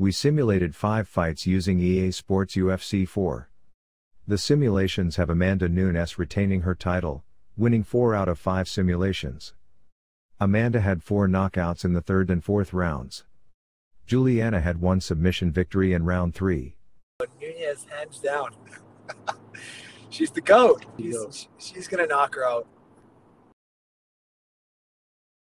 We simulated five fights using EA Sports UFC 4. The simulations have Amanda Nunes retaining her title, winning 4 out of 5 simulations. Amanda had 4 knockouts in the third and fourth rounds. Juliana had one submission victory in round 3. But Nunez hands down. she's the goat. She's, she's going to knock her out.